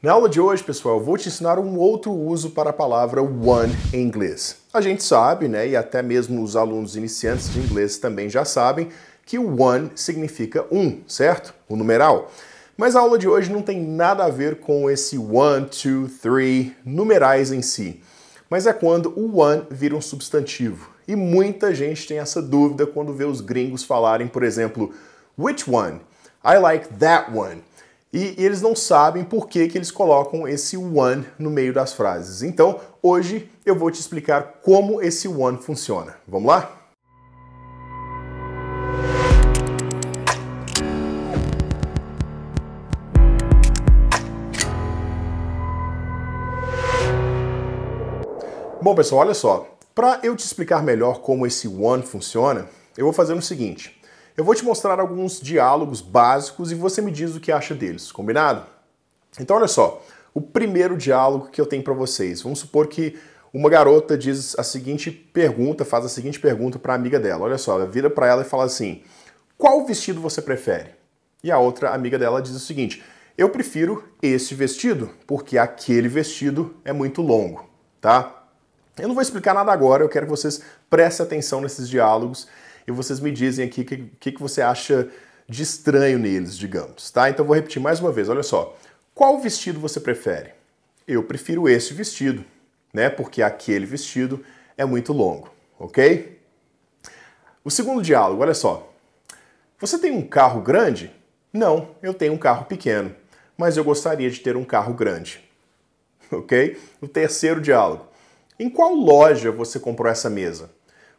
Na aula de hoje, pessoal, vou te ensinar um outro uso para a palavra one em inglês. A gente sabe, né, e até mesmo os alunos iniciantes de inglês também já sabem, que one significa um, certo? O numeral. Mas a aula de hoje não tem nada a ver com esse one, two, three, numerais em si. Mas é quando o one vira um substantivo. E muita gente tem essa dúvida quando vê os gringos falarem, por exemplo, which one? I like that one. E eles não sabem por que, que eles colocam esse one no meio das frases. Então, hoje eu vou te explicar como esse one funciona. Vamos lá? Bom, pessoal, olha só. Para eu te explicar melhor como esse one funciona, eu vou fazer o seguinte. Eu vou te mostrar alguns diálogos básicos e você me diz o que acha deles, combinado? Então olha só, o primeiro diálogo que eu tenho para vocês. Vamos supor que uma garota diz a seguinte pergunta, faz a seguinte pergunta para a amiga dela. Olha só, ela vira para ela e fala assim: "Qual vestido você prefere?" E a outra amiga dela diz o seguinte: "Eu prefiro esse vestido, porque aquele vestido é muito longo", tá? Eu não vou explicar nada agora, eu quero que vocês prestem atenção nesses diálogos e vocês me dizem aqui o que, que, que você acha de estranho neles, digamos, tá? Então vou repetir mais uma vez, olha só. Qual vestido você prefere? Eu prefiro esse vestido, né? Porque aquele vestido é muito longo, ok? O segundo diálogo, olha só. Você tem um carro grande? Não, eu tenho um carro pequeno, mas eu gostaria de ter um carro grande. Ok? O terceiro diálogo. Em qual loja você comprou essa mesa?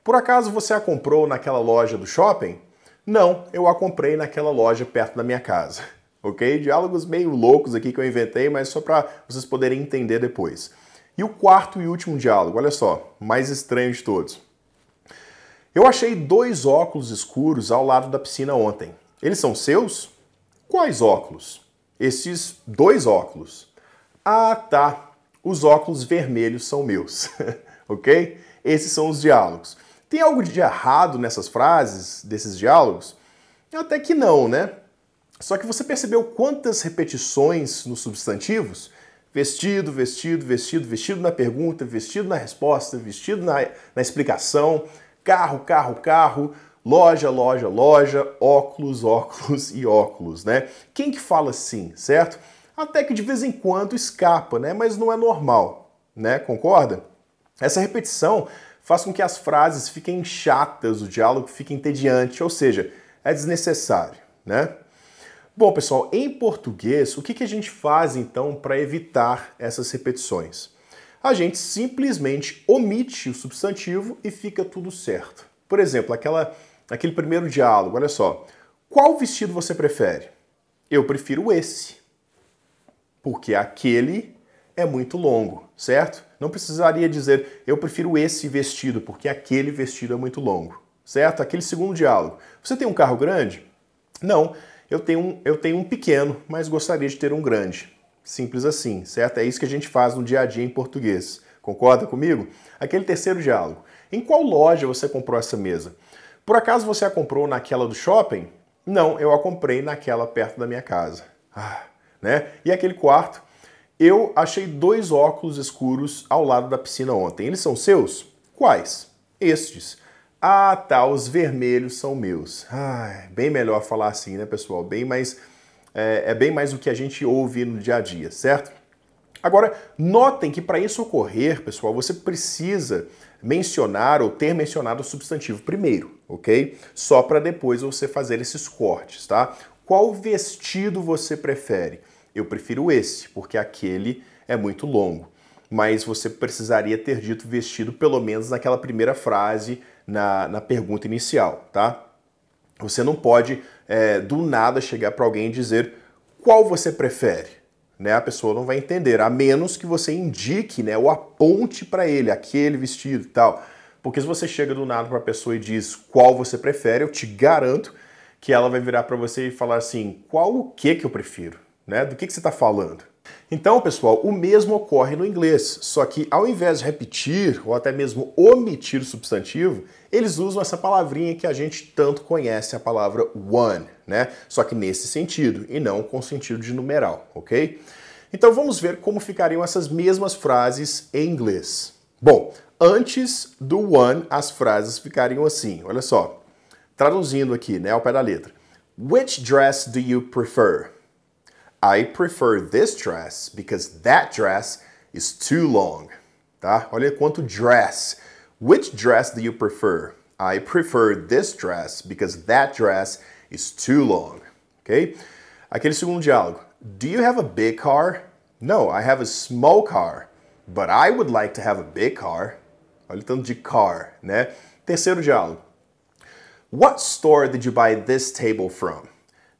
Por acaso você a comprou naquela loja do shopping? Não, eu a comprei naquela loja perto da minha casa. Ok? Diálogos meio loucos aqui que eu inventei, mas só para vocês poderem entender depois. E o quarto e último diálogo, olha só, mais estranho de todos. Eu achei dois óculos escuros ao lado da piscina ontem. Eles são seus? Quais óculos? Esses dois óculos. Ah, tá. Os óculos vermelhos são meus. ok? Esses são os diálogos. Tem algo de errado nessas frases, desses diálogos? Até que não, né? Só que você percebeu quantas repetições nos substantivos? Vestido, vestido, vestido, vestido na pergunta, vestido na resposta, vestido na, na explicação, carro, carro, carro, loja, loja, loja, óculos, óculos e óculos, né? Quem que fala assim, certo? Até que de vez em quando escapa, né? Mas não é normal, né? Concorda? Essa repetição faz com que as frases fiquem chatas, o diálogo fique entediante, ou seja, é desnecessário, né? Bom, pessoal, em português, o que, a gente faz então para evitar essas repetições? A gente simplesmente omite o substantivo e fica tudo certo. Por exemplo, aquela, aquele primeiro diálogo, olha só. Qual vestido você prefere? Eu prefiro esse, porque é aquele é muito longo, certo? Não precisaria dizer eu prefiro esse vestido porque aquele vestido é muito longo, certo? Aquele segundo diálogo. Você tem um carro grande? Não, eu tenho um, eu tenho um pequeno, mas gostaria de ter um grande. Simples assim, certo? É isso que a gente faz no dia a dia em português. Concorda comigo? Aquele terceiro diálogo. Em qual loja você comprou essa mesa? Por acaso você a comprou naquela do shopping? Não, eu a comprei naquela perto da minha casa. Ah, né? E aquele quarto? Eu achei dois óculos escuros ao lado da piscina ontem. Eles são seus? Quais? Estes. Ah, tá, os vermelhos são meus. Ah, bem melhor falar assim, né, pessoal? Bem mais é, é bem mais o que a gente ouve no dia a dia, certo? Agora, notem que para isso ocorrer, pessoal, você precisa mencionar ou ter mencionado o substantivo primeiro, ok? Só para depois você fazer esses cortes, tá? Qual vestido você prefere? Eu prefiro esse, porque aquele é muito longo. Mas você precisaria ter dito vestido pelo menos naquela primeira frase, na, na pergunta inicial, tá? Você não pode é, do nada chegar para alguém e dizer qual você prefere. Né? A pessoa não vai entender, a menos que você indique, né, ou aponte para ele aquele vestido e tal. Porque se você chega do nada para a pessoa e diz qual você prefere, eu te garanto que ela vai virar para você e falar assim: qual o que que eu prefiro? né? Do que, que você está falando? Então, pessoal, o mesmo ocorre no inglês, só que ao invés de repetir ou até mesmo omitir o substantivo, eles usam essa palavrinha que a gente tanto conhece, a palavra one, né? Só que nesse sentido e não com sentido de numeral, ok? Então vamos ver como ficariam essas mesmas frases em inglês. Bom, antes do one, as frases ficariam assim, olha só. Traduzindo aqui, né, ao pé da letra. Which dress do you prefer? I prefer this dress because that dress is too long. Tá? Olha quanto dress. Which dress do you prefer? I prefer this dress because that dress is too long. Ok? Aquele segundo diálogo. Do you have a big car? No, I have a small car. But I would like to have a big car. Olha o tanto de car, né? Terceiro diálogo. What store did you buy this table from?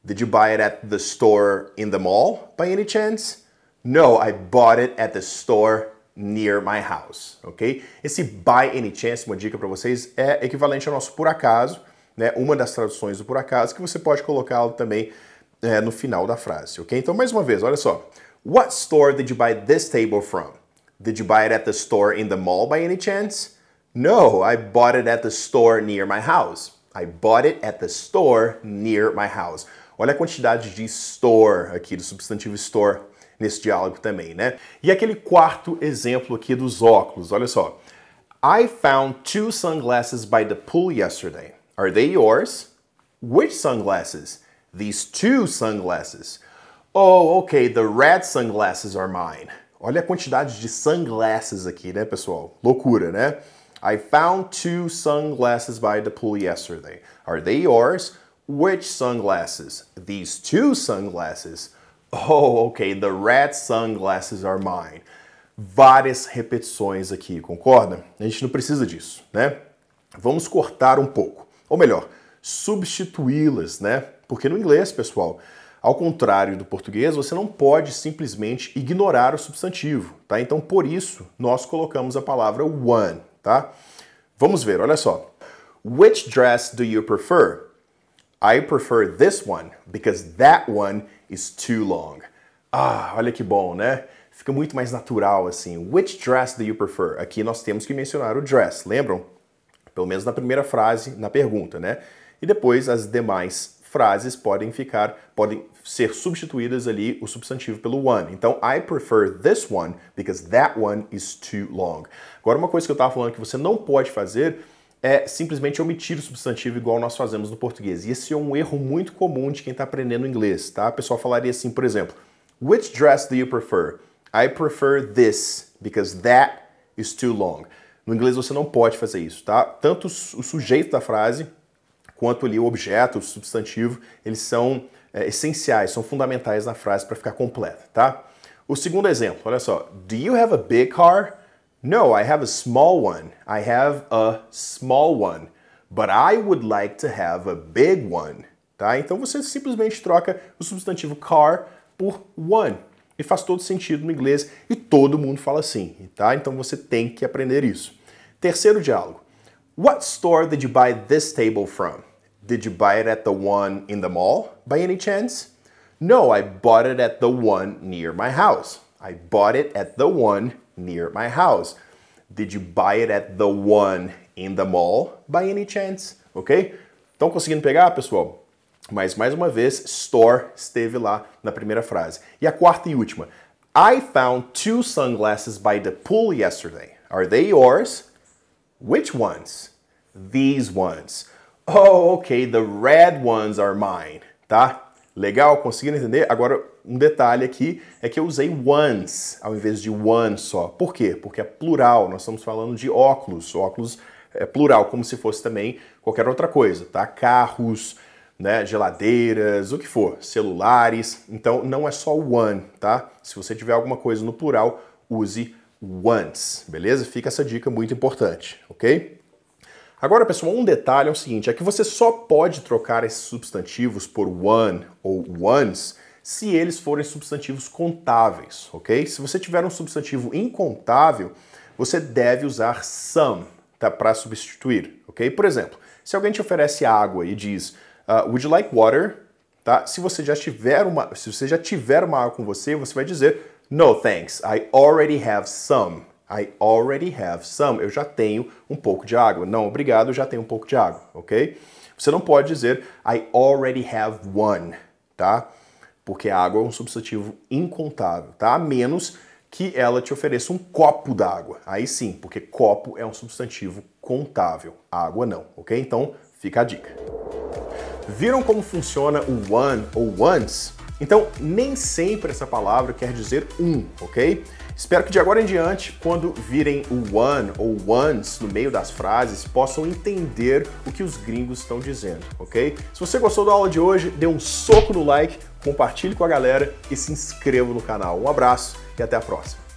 Did you buy it at the store in the mall by any chance? No, I bought it at the store near my house, ok? Esse by any chance, uma dica para vocês, é equivalente ao nosso por acaso, né? Uma das traduções do por acaso que você pode colocá-lo também é, no final da frase, ok? Então, mais uma vez, olha só. What store did you buy this table from? Did you buy it at the store in the mall by any chance? No, I bought it at the store near my house. I bought it at the store near my house. Olha a quantidade de store aqui, do substantivo store nesse diálogo também, né? E aquele quarto exemplo aqui dos óculos, olha só. I found two sunglasses by the pool yesterday. Are they yours? Which sunglasses? These two sunglasses. Oh, okay, the red sunglasses are mine. Olha a quantidade de sunglasses aqui, né, pessoal? Loucura, né? I found two sunglasses by the pool yesterday. Are they yours? Which sunglasses? These two sunglasses. Oh, ok, the red sunglasses are mine. Várias repetições aqui, concorda? A gente não precisa disso, né? Vamos cortar um pouco. Ou melhor, substituí-las, né? Porque no inglês, pessoal, ao contrário do português, você não pode simplesmente ignorar o substantivo, tá? Então, por isso, nós colocamos a palavra one, tá? Vamos ver, olha só. Which dress do you prefer? I prefer this one because that one is too long. Ah, olha que bom, né? Fica muito mais natural assim. Which dress do you prefer? Aqui nós temos que mencionar o dress, lembram? Pelo menos na primeira frase, na pergunta, né? E depois as demais frases podem ficar, podem ser substituídas ali o substantivo pelo one. Então, I prefer this one because that one is too long. Agora, uma coisa que eu estava falando que você não pode fazer é simplesmente omitir o substantivo igual nós fazemos no português. E esse é um erro muito comum de quem está aprendendo inglês, tá? O pessoal falaria assim, por exemplo, Which dress do you prefer? I prefer this, because that is too long. No inglês você não pode fazer isso, tá? Tanto o sujeito da frase quanto ali o objeto, o substantivo, eles são é, essenciais, são fundamentais na frase para ficar completa, tá? O segundo exemplo, olha só. Do you have a big car? No, I have a small one. I have a small one. But I would like to have a big one. Tá? Então você simplesmente troca o substantivo car por one. E faz todo sentido no inglês e todo mundo fala assim, tá? Então você tem que aprender isso. Terceiro diálogo. What store did you buy this table from? Did you buy it at the one in the mall by any chance? No, I bought it at the one near my house. I bought it at the one near my house. Did you buy it at the one in the mall by any chance? Ok? Estão conseguindo pegar, pessoal? Mas mais uma vez, store esteve lá na primeira frase. E a quarta e última. I found two sunglasses by the pool yesterday. Are they yours? Which ones? These ones. Oh, ok, the red ones are mine. Tá? Legal? Conseguiram entender? Agora um detalhe aqui é que eu usei ones ao invés de one só. Por quê? Porque é plural, nós estamos falando de óculos. Óculos é plural, como se fosse também qualquer outra coisa, tá? Carros, né, geladeiras, o que for, celulares. Então não é só one, tá? Se você tiver alguma coisa no plural, use ones, beleza? Fica essa dica muito importante, ok? Agora, pessoal, um detalhe é o seguinte: é que você só pode trocar esses substantivos por one ou ones se eles forem substantivos contáveis, ok? Se você tiver um substantivo incontável, você deve usar some tá, para substituir, ok? Por exemplo, se alguém te oferece água e diz uh, Would you like water? Tá? Se você já tiver uma, se você já tiver uma água com você, você vai dizer No thanks, I already have some. I already have some. Eu já tenho um pouco de água. Não, obrigado, eu já tenho um pouco de água, ok? Você não pode dizer I already have one, tá? porque a água é um substantivo incontável, tá? A menos que ela te ofereça um copo d'água. Aí sim, porque copo é um substantivo contável, água não, ok? Então fica a dica. Viram como funciona o one ou ones? Então, nem sempre essa palavra quer dizer um, ok? Espero que de agora em diante, quando virem o one ou ones no meio das frases, possam entender o que os gringos estão dizendo, ok? Se você gostou da aula de hoje, dê um soco no like, compartilhe com a galera e se inscreva no canal. Um abraço e até a próxima.